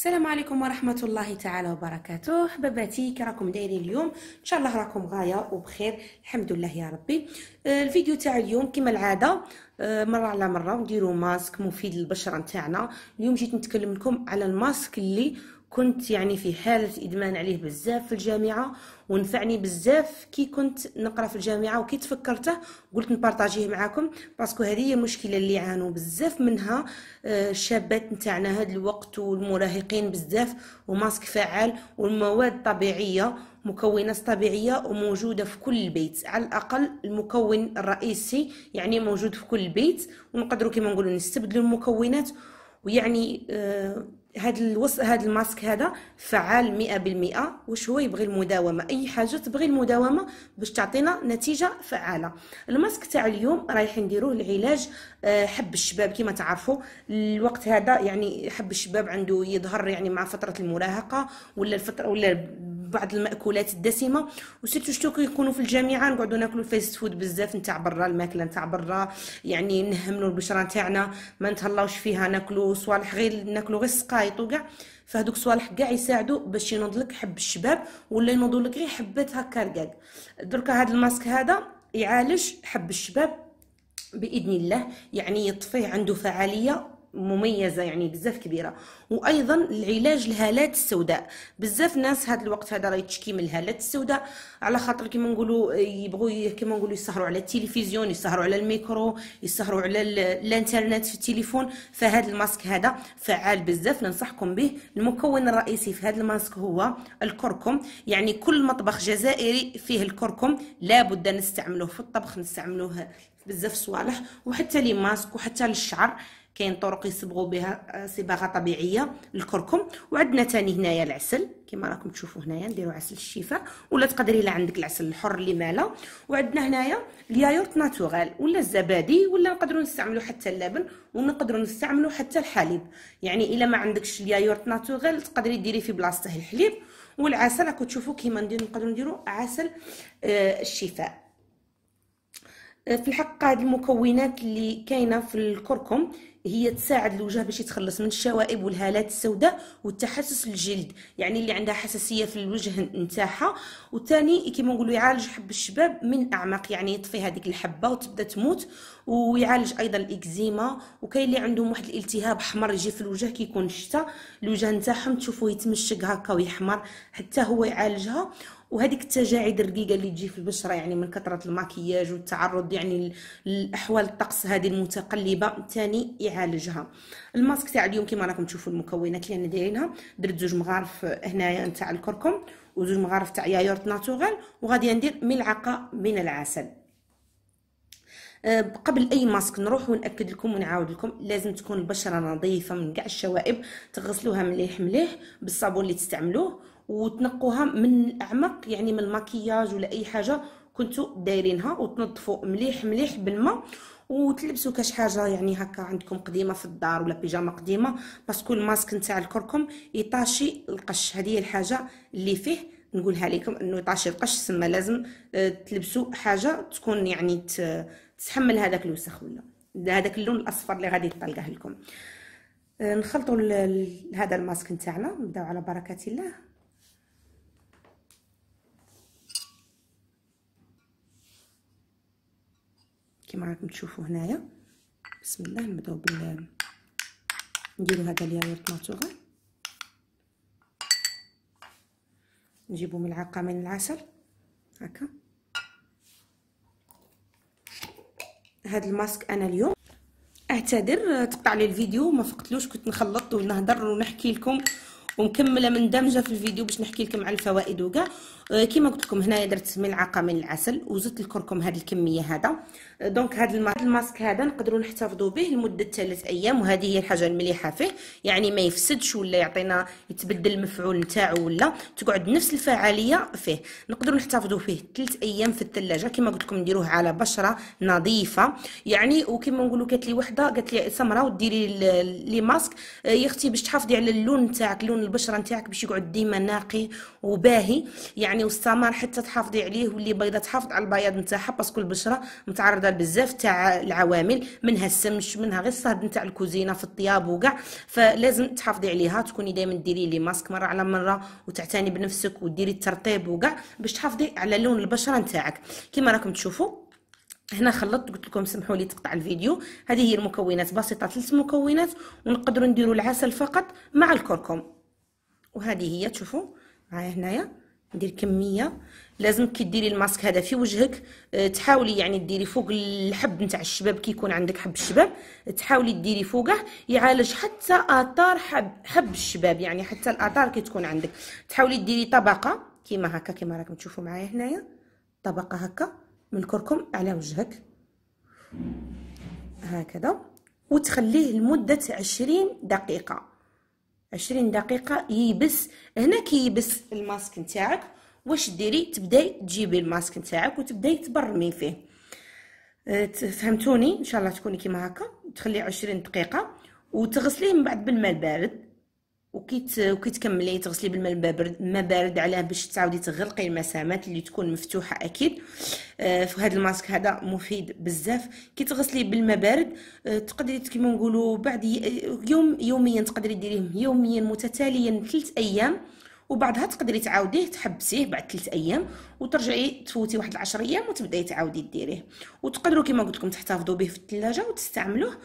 السلام عليكم ورحمة الله تعالى وبركاته حباباتي كراكم دايرين اليوم ان شاء الله راكم غاية وبخير الحمد لله يا ربي آه، الفيديو تاع اليوم كما العادة آه، مرة على مرة نديرو ماسك مفيد للبشرة تاعنا اليوم جيت نتكلم لكم على الماسك اللي كنت يعني في حالة إدمان عليه بزاف في الجامعة ونفعني بزاف كي كنت نقرا في الجامعة وكي تفكرته قلت نبارطاجيه معاكم باسكو هذه هي مشكلة اللي عانوا بزاف منها آه، الشابات نتاعنا هذا الوقت والمراهقين بزاف وماسك فعال والمواد طبيعية مكونات طبيعية وموجودة في كل بيت على الأقل المكون الرئيسي يعني موجود في كل بيت ونقدروا كما نقولوا نستبدلوا المكونات ويعني آه، هاد الوص هاد الماسك هذا فعال مئة بالمئة واش هو يبغي المداومة أي حاجة تبغي المداومة باش تعطينا نتيجة فعالة الماسك تاع اليوم رايحين نديروه لعلاج آه، حب الشباب كما تعرفوا الوقت هذا يعني حب الشباب عنده يظهر يعني مع فترة المراهقة ولا الفترة ولا بعض الماكولات الدسمه وسيرتو شتو كيكونوا في الجامعه نقعدوا ناكلوا الفاست فود بزاف نتاع برا الماكله نتاع برا يعني نهملوا البشره نتاعنا ما نتهلاوش فيها ناكلوا صوالح غير ناكلوا غير السقايط وكاع فهذوك الصوالح كاع يساعدوا باش ينوض لك حب الشباب ولا ينوض لك غير حبات هكا رقاق دركا هذا الماسك هذا يعالج حب الشباب باذن الله يعني يطفيه عنده فعاليه مميزه يعني بزاف كبيره وايضا العلاج الهالات السوداء بزاف ناس هذا الوقت هذا راه يتشكي من الهالات السوداء على خاطر كيما نقولوا يبغوا كيما نقولوا يسهروا على التلفزيون يسهروا على الميكرو يسهروا على الانترنت في التليفون فهاد الماسك هذا فعال بزاف ننصحكم به المكون الرئيسي في هذا الماسك هو الكركم يعني كل مطبخ جزائري فيه الكركم لابد نستعملوه في الطبخ نستعملوه بزاف صوالح وحتى لي ماسك وحتى للشعر كاين طرق يصبغوا بها آه، صباغه طبيعيه الكركم وعندنا ثاني هنايا العسل كما راكم تشوفوا هنايا نديروا عسل الشفاء ولا تقدري الا عندك العسل الحر اللي ماله وعندنا هنايا اليايورت ناتورال ولا الزبادي ولا نقدروا نستعملوا حتى اللبن ونقدروا نستعملوا حتى الحليب يعني الا ما عندكش اليايورت ناتورال تقدري ديري في بلاصته الحليب والعسل راكم تشوفوا كيما نديروا نقدروا نديروا عسل آه، الشفاء آه، في الحقيقه هذه المكونات اللي كاينه في الكركم هي تساعد الوجه باش يتخلص من الشوائب والهالات السوداء والتحسس الجلد يعني اللي عندها حساسيه في الوجه نتاعها وثاني كيما نقولوا يعالج حب الشباب من اعماق يعني يطفي هذيك الحبه وتبدا تموت ويعالج ايضا الاكزيما وكاين اللي عندهم واحد الالتهاب احمر يجي في الوجه كيكون الشتاء الوجه نتاعهم تشوفوه يتمشق هكا ويحمر حتى هو يعالجها وهذيك التجاعيد الرقيقه اللي تجي في البشره يعني من كثره الماكياج والتعرض يعني لاحوال الطقس هذه المتقلبه ثاني يعالجها الماسك تاع اليوم كما راكم تشوفوا المكونات اللي انا دايرينها درت زوج مغارف هنايا تاع الكركم وزوج مغارف تاع يايورت ناتورال وغادي ندير ملعقه من العسل أه، قبل اي ماسك نروح وناكد لكم ونعاود لكم لازم تكون البشره نظيفه من كاع الشوائب تغسلوها مليح مليح بالصابون اللي تستعملوه وتنقوها من الاعمق يعني من الماكياج ولا اي حاجه كنتو دايرينها وتنظفوا مليح مليح بالماء وتلبسوا كاش حاجه يعني هكا عندكم قديمه في الدار ولا بيجامه قديمه باسكو الماسك نتاع الكركم يطاشي القش هذه الحاجه اللي فيه نقولها لكم انه يطاشي القش سما لازم آه، تلبسوا حاجه تكون يعني تحمل هذاك الوسخ ولا هذاك اللون الاصفر اللي غادي يطلقه لكم آه، نخلطوا هذا الماسك نتاعنا نبداو على بركه الله كما راكم تشوفوا هنايا بسم الله نبداو بال نديرو هذا الياغورت ناتورال نجيبو ملعقه من العسل هكا هاد الماسك انا اليوم اعتذر تقطع لي الفيديو ما فقتلوش كنت نخلط ونهضر ونحكي لكم ومكمله دمجة في الفيديو باش نحكي لكم على الفوائد وكاع أه، كيما قلت لكم هنايا درت ملعقه من العسل وزدت الكركم هذه الكميه هذا أه، دونك هذا الماسك هذا نقدروا نحتفظوا به لمده ثلاث ايام وهذه هي الحاجه المليحه فيه يعني ما يفسدش ولا يعطينا يتبدل المفعول نتاعو ولا تقعد نفس الفعاليه فيه نقدروا نحتفظوا فيه ثلاث ايام في الثلاجه كيما قلت لكم نديروه على بشره نظيفه يعني وكيما نقولوا قالت لي وحده قالت لي سمراء وديري لي ماسك أه، يا اختي باش تحافظي على اللون نتاعك لون البشره نتاعك باش يقعد ديما ناقي وباهي يعني والسامان حتى تحافظي عليه واللي بيضه تحافظ على البياض نتاعها باسكو البشره متعرضه لبزاف تاع العوامل منها السمش منها غير الصهد نتاع الكوزينه في الطياب وكاع فلازم تحافظي عليها تكوني دائما ديري لي ماسك مره على مره وتعتني بنفسك وديري الترطيب وكاع باش تحافظي على لون البشره نتاعك كما راكم تشوفوا هنا خلطت قلت لكم سمحوا لي تقطع الفيديو هذه هي المكونات بسيطه ثلاث مكونات ونقدروا نديروا العسل فقط مع الكركم وهذه هي تشوفوا معايا هنايا ندير كميه لازم كي ديري الماسك هذا في وجهك آه، تحاولي يعني ديري فوق الحب نتاع الشباب كي يكون عندك حب الشباب تحاولي ديري فوقه يعالج حتى اثار حب, حب الشباب يعني حتى الاثار كي تكون عندك تحاولي ديري طبقه كيما هكا كيما راكم تشوفوا معايا هنايا طبقه هكا من الكركم على وجهك هكذا وتخليه لمده 20 دقيقه عشرين دقيقة ييبس هنا كيبس الماسك نتاعك واش ديري تبداي تجيبي الماسك نتاعك وتبداي تبرمي فيه أه، فهمتوني ان شاء الله تكوني كيما هكا تخليه عشرين دقيقة وتغسليه من بعد بالماء البارد وكيت وكيتكملي تغسلي بالماء البارد ما بارد علاه باش تعاودي تغلقي المسامات اللي تكون مفتوحه اكيد آه هذا الماسك هذا مفيد بزاف كي تغسلي بالماء بارد آه، تقدري كيما نقولوا بعد يوم يوميا تقدري ديريه يوميا متتاليا ثلاث ايام وبعدها تقدري تعاوديه تحبسيه بعد ثلاث ايام وترجعي تفوتي واحد 10 ايام وتبداي تعاودي ديريه وتقدروا كيما قلت لكم تحتفظوا به في الثلاجه وتستعملوه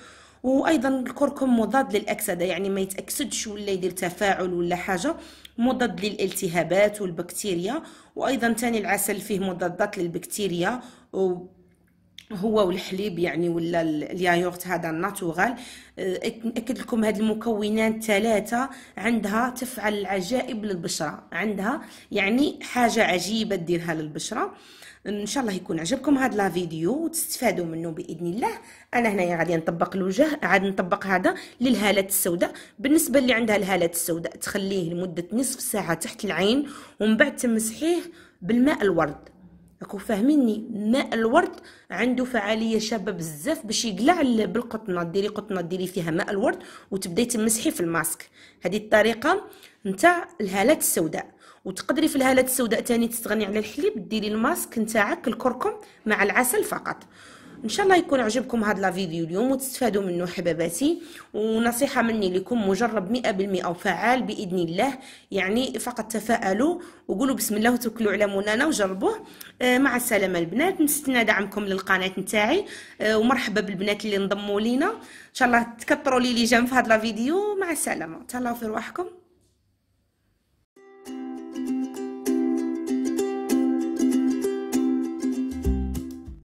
وايضا الكركم مضاد للاكسده يعني ما يتاكسدش ولا يدير تفاعل ولا حاجه مضاد للالتهابات والبكتيريا وايضا ثاني العسل فيه مضادات للبكتيريا هو والحليب يعني ولا الياغورت هذا الناتورال اكد لكم هذه المكونات ثلاثه عندها تفعل العجائب للبشره عندها يعني حاجه عجيبه ديرها للبشره ان شاء الله يكون عجبكم هذا لا فيديو وتستفادوا منه باذن الله انا هنايا غادي نطبق الوجه عاد نطبق هذا للهالات السوداء بالنسبه اللي عندها الهالات السوداء تخليه لمده نصف ساعه تحت العين ومن بعد تمسحيه بالماء الورد راكم فاهميني ماء الورد عنده فعاليه شابه بزاف باش يقلع بالقطنه ديري قطنه ديري فيها ماء الورد وتبداي تمسحي في الماسك هذه الطريقه نتاع الهالات السوداء وتقدري في الهالات السوداء تاني تستغني على الحليب ديري الماسك نتاعك الكركم مع العسل فقط ان شاء الله يكون عجبكم هذا لا فيديو اليوم وتستفادوا منه حباباتي ونصيحه مني لكم مجرب 100% وفعال باذن الله يعني فقط تفائلوا وقولوا بسم الله وتوكلوا على مولانا وجربوه آه، مع السلامه البنات نستنى دعمكم للقناه نتاعي آه، ومرحبا بالبنات اللي انضموا لينا ان شاء الله تكثروا لي لي جيم في هذا لا فيديو مع السلامه تهلاو في رواحكم